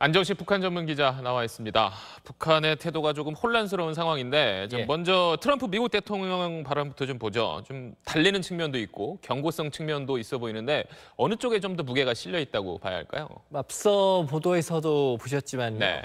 안정식 북한 전문 기자 나와 있습니다. 북한의 태도가 조금 혼란스러운 상황인데 예. 먼저 트럼프 미국 대통령 발언부터 좀 보죠. 좀 달리는 측면도 있고 경고성 측면도 있어 보이는데 어느 쪽에 좀 더 무게가 실려 있다고 봐야 할까요? 앞서 보도에서도 보셨지만 네.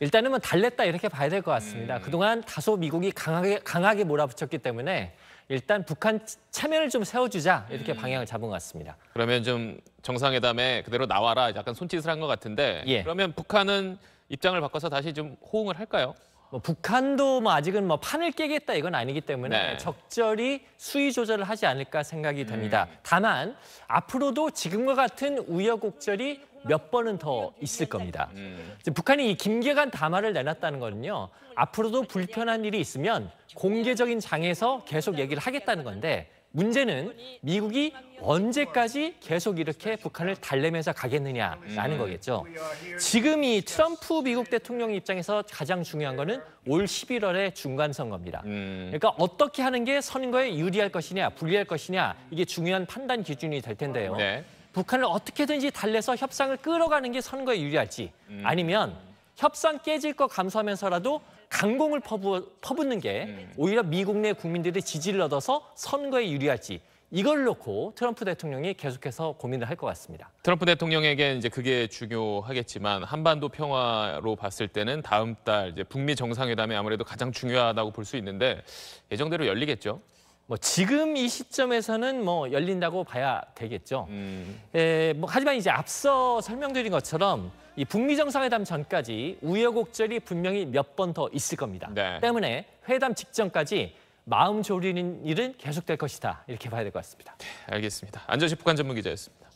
일단은 뭐 달랬다 이렇게 봐야 될 것 같습니다. 음. 그동안 다소 미국이 강하게 강하게 몰아붙였기 때문에 일단 북한 체면을 좀 세워주자 이렇게 음. 방향을 잡은 것 같습니다. 그러면 좀 정상회담에 그대로 나와라 약간 손짓을 한 것 같은데 예. 그러면 북한은 입장을 바꿔서 다시 좀 호응을 할까요? 뭐 북한도 뭐 아직은 뭐 판을 깨겠다 이건 아니기 때문에 네. 적절히 수위 조절을 하지 않을까 생각이 됩니다. 음. 다만 앞으로도 지금과 같은 우여곡절이 몇 번은 더 있을 겁니다. 음. 북한이 이 김계관 담화를 내놨다는 거는요. 앞으로도 불편한 일이 있으면 공개적인 장에서 계속 얘기를 하겠다는 건데 문제는 미국이 언제까지 계속 이렇게 북한을 달래면서 가겠느냐라는 음. 거겠죠. 지금 이 트럼프 미국 대통령 입장에서 가장 중요한 거는 올 11월의 중간 선거입니다. 음. 그러니까 어떻게 하는 게 선거에 유리할 것이냐, 불리할 것이냐 이게 중요한 판단 기준이 될 텐데요. 네. 북한을 어떻게든지 달래서 협상을 끌어가는 게 선거에 유리할지 음. 아니면 협상 깨질 거 감수하면서라도 강공을 퍼붓, 는게 음. 오히려 미국 내 국민들의 지지를 얻어서 선거에 유리할지 이걸 놓고 트럼프 대통령이 계속해서 고민을 할 것 같습니다. 트럼프 대통령에겐 이제 그게 중요하겠지만 한반도 평화로 봤을 때는 다음 달 이제 북미 정상회담이 아무래도 가장 중요하다고 볼 수 있는데 예정대로 열리겠죠? 뭐 지금 이 시점에서는 뭐 열린다고 봐야 되겠죠. 음. 에, 예, 뭐 하지만 이제 앞서 설명드린 것처럼 이 북미 정상회담 전까지 우여곡절이 분명히 몇 번 더 있을 겁니다. 네. 때문에 회담 직전까지 마음 졸이는 일은 계속될 것이다. 이렇게 봐야 될 것 같습니다. 네, 알겠습니다. 안전식 북한 전문 기자였습니다.